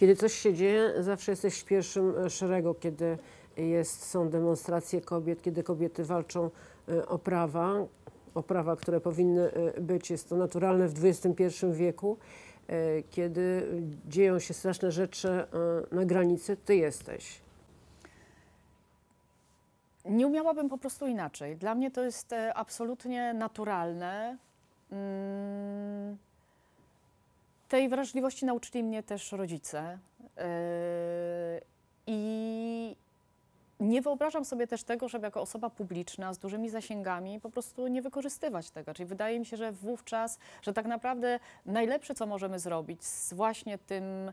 Kiedy coś się dzieje, zawsze jesteś w pierwszym e, szeregu, kiedy jest, są demonstracje kobiet, kiedy kobiety walczą e, o prawa, o prawa, które powinny e, być. Jest to naturalne w XXI wieku. Kiedy dzieją się straszne rzeczy na granicy, ty jesteś. Nie umiałabym po prostu inaczej. Dla mnie to jest absolutnie naturalne. Mm tej wrażliwości nauczyli mnie też rodzice. E, I nie wyobrażam sobie też tego, żeby jako osoba publiczna z dużymi zasięgami po prostu nie wykorzystywać tego. Czyli wydaje mi się, że wówczas, że tak naprawdę najlepsze, co możemy zrobić z właśnie tym,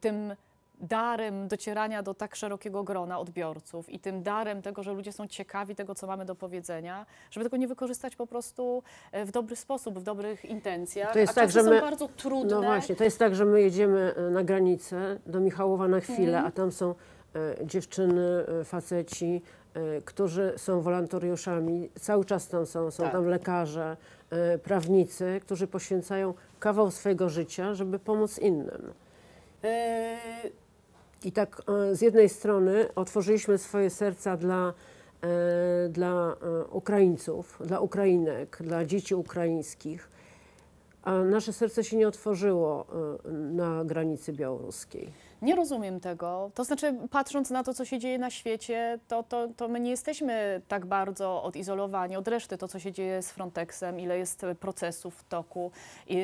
tym darem docierania do tak szerokiego grona odbiorców i tym darem tego, że ludzie są ciekawi tego, co mamy do powiedzenia, żeby tego nie wykorzystać po prostu e, w dobry sposób, w dobrych intencjach. To jest tak, że my, bardzo trudne. No właśnie, to jest tak, że my jedziemy e, na granicę do Michałowa na chwilę, mhm. a tam są e, dziewczyny, e, faceci, e, którzy są wolontariuszami, cały czas tam są, są tak. tam lekarze, prawnicy, którzy poświęcają kawał swojego życia, żeby pomóc innym. Yy, i tak e, z jednej strony otworzyliśmy swoje serca dla, e, dla e, Ukraińców, dla Ukrainek, dla dzieci ukraińskich, a nasze serce się nie otworzyło na granicy białoruskiej. Nie rozumiem tego. To znaczy, patrząc na to, co się dzieje na świecie, to, to, to my nie jesteśmy tak bardzo odizolowani od reszty. To, co się dzieje z Frontexem, ile jest procesów w toku, yy,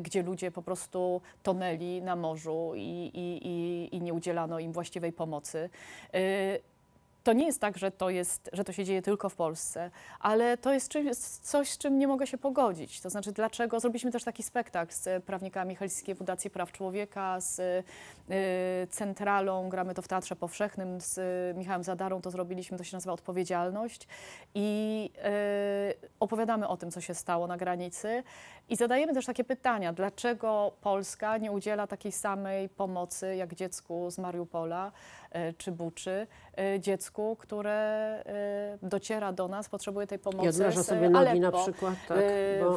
gdzie ludzie po prostu tonęli na morzu i, i, i, udzielano im właściwej pomocy. Y, to nie jest tak, że to, jest, że to się dzieje tylko w Polsce, ale to jest czymś, coś, z czym nie mogę się pogodzić. To znaczy, dlaczego zrobiliśmy też taki spektakl z prawnikami Helsińskiej Fundacji Praw Człowieka, z y, Centralą, gramy to w Teatrze Powszechnym, z Michałem Zadarą to zrobiliśmy, to się nazywa Odpowiedzialność. I y, opowiadamy o tym, co się stało na granicy i zadajemy też takie pytania, dlaczego Polska nie udziela takiej samej pomocy jak dziecku z Mariupola e, czy Buczy, e, dziecku, które e, dociera do nas, potrzebuje tej pomocy. I sobie nogi Aleppo. na przykład, tak,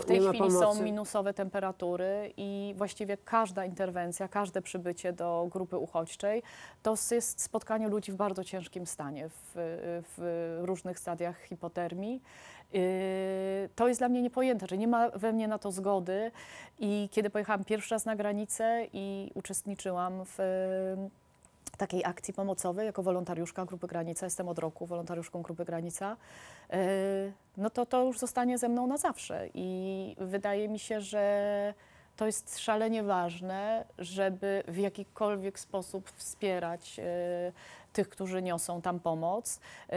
W tej chwili pomocy. są minusowe temperatury i właściwie każda interwencja, każde przybycie do grupy uchodźczej to jest spotkanie ludzi w bardzo ciężkim stanie, w, w różnych stadiach hipotermii. Y, to jest dla mnie niepojęte, że nie ma we mnie na to zgody. I kiedy pojechałam pierwszy raz na granicę i uczestniczyłam w y, takiej akcji pomocowej jako wolontariuszka Grupy Granica, jestem od roku wolontariuszką Grupy Granica, y, no to to już zostanie ze mną na zawsze. I wydaje mi się, że to jest szalenie ważne, żeby w jakikolwiek sposób wspierać tych, którzy niosą tam pomoc. Y,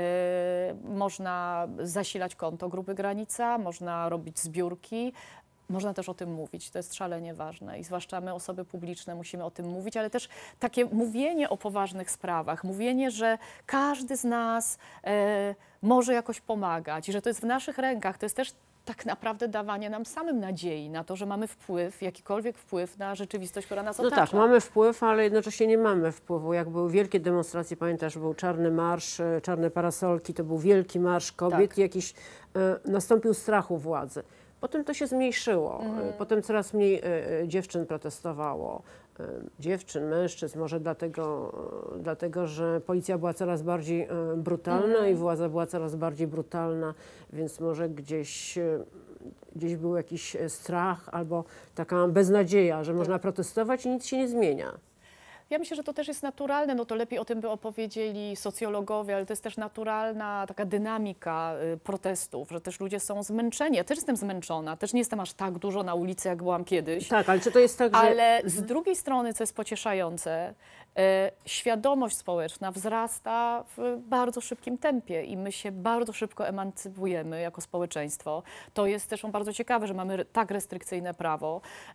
można zasilać konto Grupy Granica, można robić zbiórki, można też o tym mówić, to jest szalenie ważne i zwłaszcza my, osoby publiczne, musimy o tym mówić, ale też takie mówienie o poważnych sprawach, mówienie, że każdy z nas e, może jakoś pomagać i że to jest w naszych rękach, to jest też tak naprawdę dawanie nam samym nadziei na to, że mamy wpływ, jakikolwiek wpływ na rzeczywistość, która nas otacza. No tak, mamy wpływ, ale jednocześnie nie mamy wpływu. Jak były wielkie demonstracje, pamiętasz, był czarny marsz, e, czarne parasolki, to był wielki marsz kobiet, tak. jakiś e, nastąpił nastąpił u władzy. Potem to się zmniejszyło, mhm. e, potem coraz mniej dziewczyn protestowało, Y, dziewczyn, mężczyzn, może dlatego, y, dlatego że policja była coraz bardziej y, brutalna mhm. i władza była coraz bardziej brutalna, więc może gdzieś, gdzieś był jakiś strach albo taka beznadzieja, że tak. można protestować i nic się nie zmienia. Ja myślę, że to też jest naturalne, no to lepiej o tym by opowiedzieli socjologowie, ale to jest też naturalna taka dynamika y, protestów, że też ludzie są zmęczeni. Ja też jestem zmęczona, też nie jestem aż tak dużo na ulicy, jak byłam kiedyś. Tak, ale czy to jest tak, że... Ale z mhm. drugiej strony, co jest pocieszające, E, świadomość społeczna wzrasta w bardzo szybkim tempie i my się bardzo szybko emancypujemy jako społeczeństwo. To jest też bardzo ciekawe, że mamy tak restrykcyjne prawo e,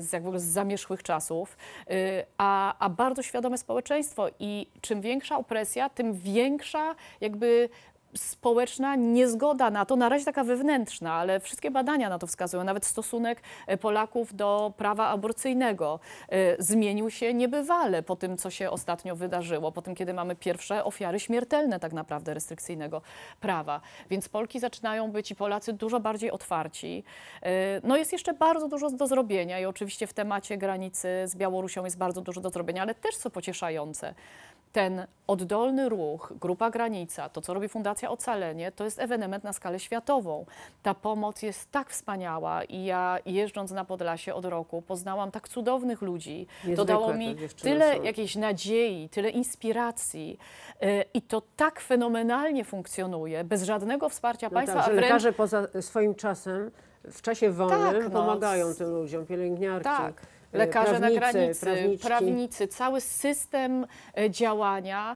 z, jak w ogóle z zamierzchłych czasów, e, a, a bardzo świadome społeczeństwo i czym większa opresja, tym większa jakby społeczna niezgoda na to, na razie taka wewnętrzna, ale wszystkie badania na to wskazują, nawet stosunek e, Polaków do prawa aborcyjnego e, zmienił się niebywale po tym, co się ostatnio wydarzyło, po tym, kiedy mamy pierwsze ofiary śmiertelne tak naprawdę restrykcyjnego prawa. Więc Polki zaczynają być i Polacy dużo bardziej otwarci. E, no jest jeszcze bardzo dużo do zrobienia i oczywiście w temacie granicy z Białorusią jest bardzo dużo do zrobienia, ale też co pocieszające, ten oddolny ruch, Grupa Granica, to co robi Fundacja Ocalenie, to jest ewenement na skalę światową. Ta pomoc jest tak wspaniała i ja jeżdżąc na Podlasie od roku poznałam tak cudownych ludzi. Niezwykle to dało mi tyle są. jakiejś nadziei, tyle inspiracji y, i to tak fenomenalnie funkcjonuje, bez żadnego wsparcia no państwa. Tak, że lekarze poza swoim czasem w czasie wolnym tak, no. pomagają tym ludziom, pielęgniarki. Tak. E, lekarze prawnicy, na granicy, prawniczki. prawnicy, cały system e, działania.